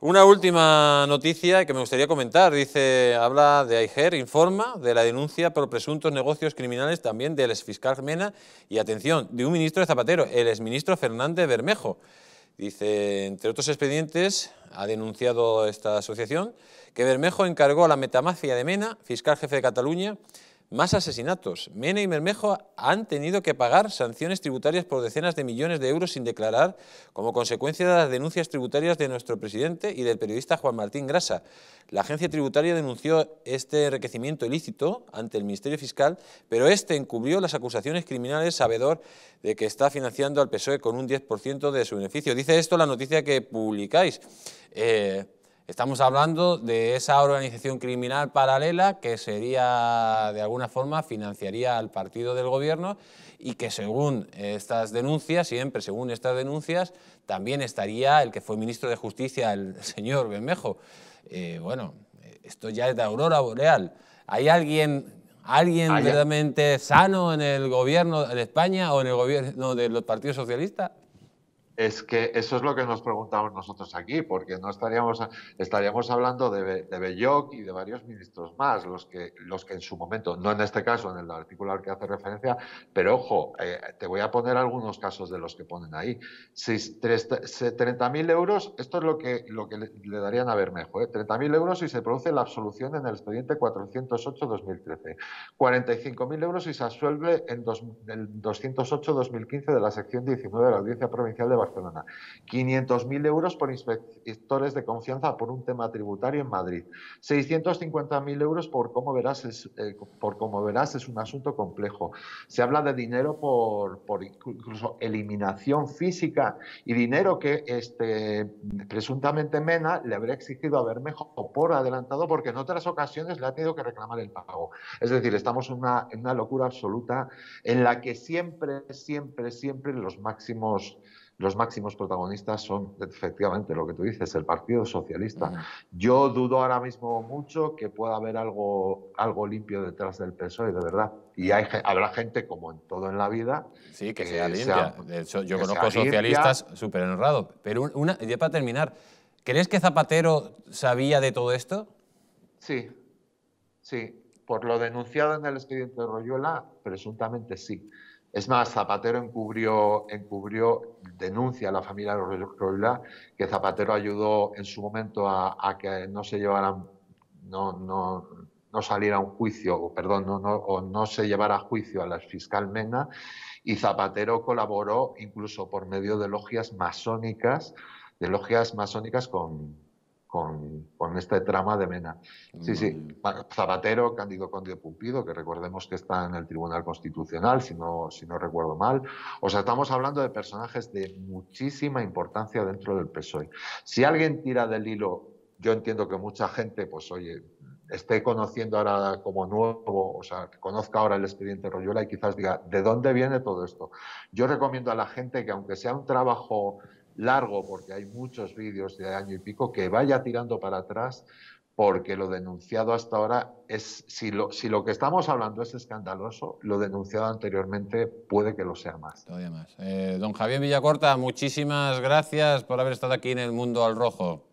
Una última noticia que me gustaría comentar, dice, habla de Aiger, informa de la denuncia por presuntos negocios criminales también del exfiscal Mena y, atención, de un ministro de Zapatero, el exministro Fernández Bermejo. Dice, entre otros expedientes, ha denunciado esta asociación que Bermejo encargó a la metamafia de Mena, fiscal jefe de Cataluña, más asesinatos. Mene y Mermejo han tenido que pagar sanciones tributarias por decenas de millones de euros sin declarar como consecuencia de las denuncias tributarias de nuestro presidente y del periodista Juan Martín Grasa. La agencia tributaria denunció este enriquecimiento ilícito ante el Ministerio Fiscal, pero este encubrió las acusaciones criminales sabedor de que está financiando al PSOE con un 10% de su beneficio. Dice esto la noticia que publicáis. Eh, Estamos hablando de esa organización criminal paralela que sería, de alguna forma, financiaría al partido del gobierno y que según estas denuncias, siempre según estas denuncias, también estaría el que fue ministro de Justicia, el señor Bermejo. Eh, bueno, esto ya es de aurora boreal. ¿Hay alguien, alguien verdaderamente sano en el gobierno de España o en el gobierno de los partidos socialistas? es que eso es lo que nos preguntamos nosotros aquí, porque no estaríamos, estaríamos hablando de, Belloc y de varios ministros más, los que, los que en su momento, no en este caso, en el artículo al que hace referencia, pero ojo, eh, te voy a poner algunos casos de los que ponen ahí. 30.000 euros, esto es lo que, lo que le, darían a Bermejo, 30.000 ¿eh? euros si se produce la absolución en el expediente 408-2013, 45.000 euros si se absuelve en, el 208-2015 de la sección 19 de la Audiencia Provincial de 500.000 euros por inspectores de confianza por un tema tributario en Madrid. 650.000 euros por como, verás es, eh, por como verás es un asunto complejo. Se habla de dinero por, incluso eliminación física y dinero que este, presuntamente Mena le habría exigido a Bermejo por adelantado porque en otras ocasiones le ha tenido que reclamar el pago. Es decir, estamos una, en una locura absoluta en la que siempre, siempre, siempre los máximos los máximos protagonistas son efectivamente lo que tú dices, el Partido Socialista. Yo dudo ahora mismo mucho que pueda haber algo, algo limpio detrás del PSOE, de verdad. Y hay, habrá gente, como en todo en la vida... Sí, que, sea limpia. yo conozco socialistas súper honrados. Pero una, ya para terminar, ¿crees que Zapatero sabía de todo esto? Sí, sí. Por lo denunciado en el expediente de Royola, presuntamente sí. Es más, Zapatero encubrió, encubrió denuncia a la familia Roldán que Zapatero ayudó en su momento a, que no se llevaran, no, saliera un juicio, perdón, no, o no se llevara a juicio a la fiscal Mena, y Zapatero colaboró incluso por medio de logias masónicas, de logias masónicas con, con, con, este trama de Mena. Sí, sí, Zapatero, Cándido Conde Pumpido, que recordemos que está en el Tribunal Constitucional, si no, si no recuerdo mal. O sea, estamos hablando de personajes de muchísima importancia dentro del PSOE. Si alguien tira del hilo, yo entiendo que mucha gente, pues oye, esté conociendo ahora como nuevo, o sea, que conozca ahora el expediente Royola y quizás diga, ¿de dónde viene todo esto? Yo recomiendo a la gente que aunque sea un trabajo largo, porque hay muchos vídeos de año y pico, que vaya tirando para atrás, porque lo denunciado hasta ahora es, si lo, si lo que estamos hablando es escandaloso, lo denunciado anteriormente puede que lo sea más. Todavía más. Eh, don Javier Villacorta, muchísimas gracias por haber estado aquí en el Mundo al Rojo.